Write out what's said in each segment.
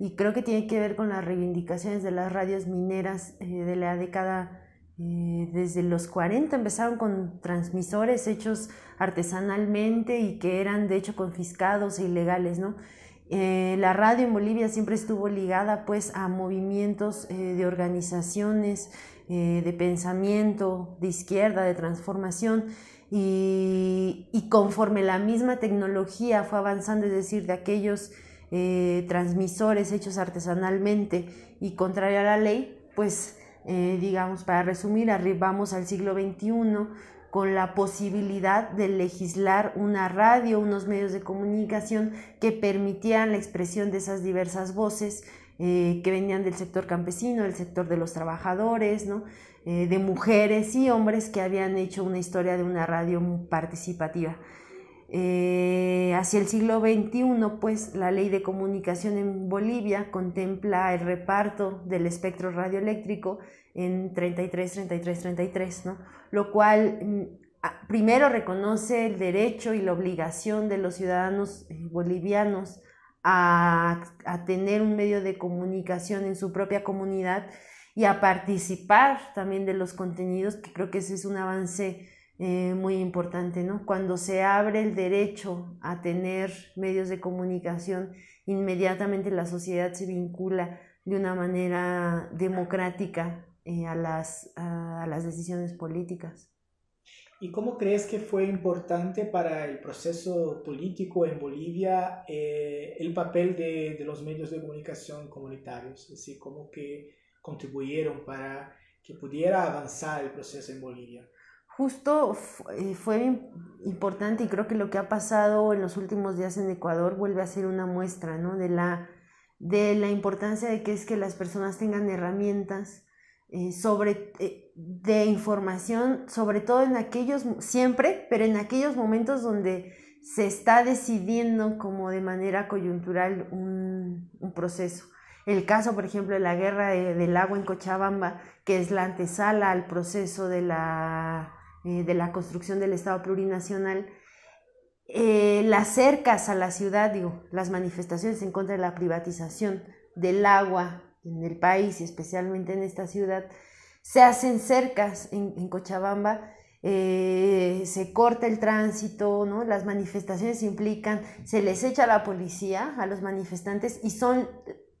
y creo que tiene que ver con las reivindicaciones de las radios mineras eh, de la década eh, desde los 40 empezaron con transmisores hechos artesanalmente y que eran de hecho confiscados e ilegales, ¿no? Eh, la radio en Bolivia siempre estuvo ligada pues a movimientos de organizaciones, de pensamiento, de izquierda, de transformación. Y, y, conforme la misma tecnología fue avanzando, es decir, de aquellos eh, transmisores hechos artesanalmente y contraria a la ley, pues eh, digamos, para resumir, arribamos al siglo XXI con la posibilidad de legislar una radio, unos medios de comunicación que permitieran la expresión de esas diversas voces eh, que venían del sector campesino, del sector de los trabajadores, ¿no? de mujeres y hombres que habían hecho una historia de una radio participativa. Eh, hacia el siglo XXI, pues la ley de comunicación en Bolivia contempla el reparto del espectro radioeléctrico en 33, 33, 33, ¿no? Lo cual mm, primero reconoce el derecho y la obligación de los ciudadanos eh, bolivianos a, a tener un medio de comunicación en su propia comunidad y a participar también de los contenidos, que creo que ese es un avance eh, muy importante, ¿no? Cuando se abre el derecho a tener medios de comunicación, inmediatamente la sociedad se vincula de una manera democrática eh, a, las, decisiones políticas. ¿Y cómo crees que fue importante para el proceso político en Bolivia eh, el papel de, de, los medios de comunicación comunitarios? Es decir, cómo que contribuyeron para que pudiera avanzar el proceso en Bolivia justo eh, fue importante y creo que lo que ha pasado en los últimos días en Ecuador vuelve a ser una muestra ¿no? de, la, de la importancia de que es que las personas tengan herramientas eh, sobre, eh, de información, sobre todo en aquellos, siempre, pero en aquellos momentos donde se está decidiendo como de manera coyuntural un, proceso. El caso, por ejemplo, de la guerra del agua en Cochabamba, que es la antesala al proceso de la eh, de la construcción del Estado plurinacional, eh, las cercas a la ciudad, digo, las manifestaciones en contra de la privatización del agua en el país, y especialmente en esta ciudad, se hacen cercas en, Cochabamba, eh, se corta el tránsito, ¿no? las manifestaciones implican, se les echa a la policía, a los manifestantes, y son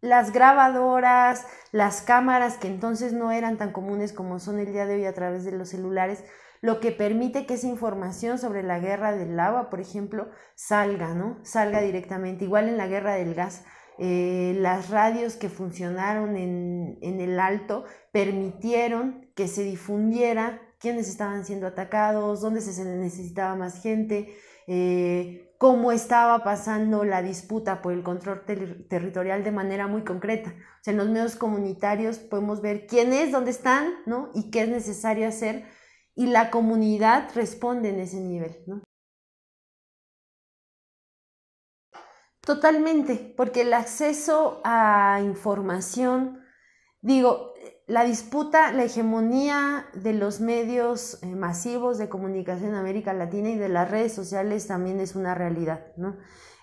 las grabadoras, las cámaras que entonces no eran tan comunes como son el día de hoy a través de los celulares, lo que permite que esa información sobre la guerra del agua, por ejemplo, salga, ¿no? Salga directamente. Igual en la guerra del gas, eh, las radios que funcionaron en, el alto permitieron que se difundiera quiénes estaban siendo atacados, dónde se necesitaba más gente, eh, cómo estaba pasando la disputa por el control territorial de manera muy concreta. O sea, en los medios comunitarios podemos ver quién es, dónde están, ¿no? Y qué es necesario hacer y la comunidad responde en ese nivel, ¿no? Totalmente, porque el acceso a información, digo, la disputa, la hegemonía de los medios eh, masivos de comunicación en América Latina y de las redes sociales también es una realidad, ¿no?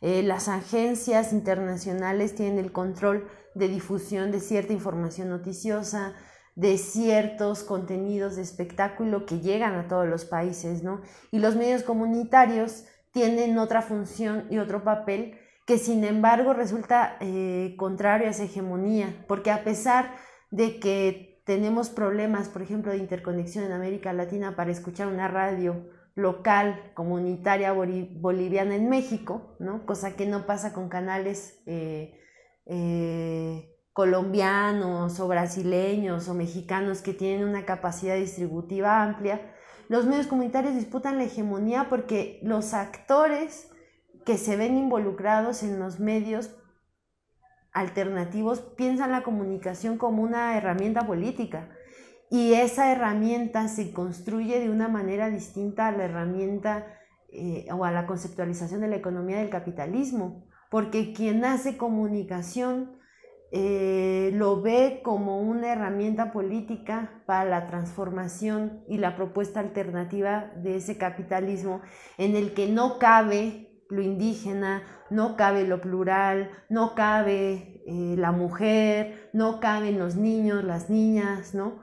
Eh, las agencias internacionales tienen el control de difusión de cierta información noticiosa, de ciertos contenidos de espectáculo que llegan a todos los países, ¿no? Y los medios comunitarios tienen otra función y otro papel que sin embargo resulta eh, contrario a esa hegemonía, porque a pesar de que tenemos problemas, por ejemplo, de interconexión en América Latina para escuchar una radio local, comunitaria boliviana en México, ¿no? cosa que no pasa con canales eh, eh, colombianos o brasileños o mexicanos que tienen una capacidad distributiva amplia, los medios comunitarios disputan la hegemonía porque los actores que se ven involucrados en los medios alternativos piensan la comunicación como una herramienta política y esa herramienta se construye de una manera distinta a la herramienta eh, o a la conceptualización de la economía del capitalismo, porque quien hace comunicación eh, lo ve como una herramienta política para la transformación y la propuesta alternativa de ese capitalismo en el que no cabe lo indígena, no cabe lo plural, no cabe eh, la mujer, no caben los niños, las niñas, ¿no?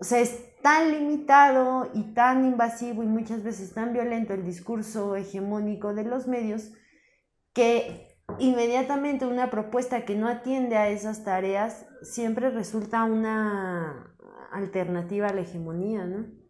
O sea, es tan limitado y tan invasivo y muchas veces tan violento el discurso hegemónico de los medios que inmediatamente una propuesta que no atiende a esas tareas siempre resulta una alternativa a la hegemonía, ¿no?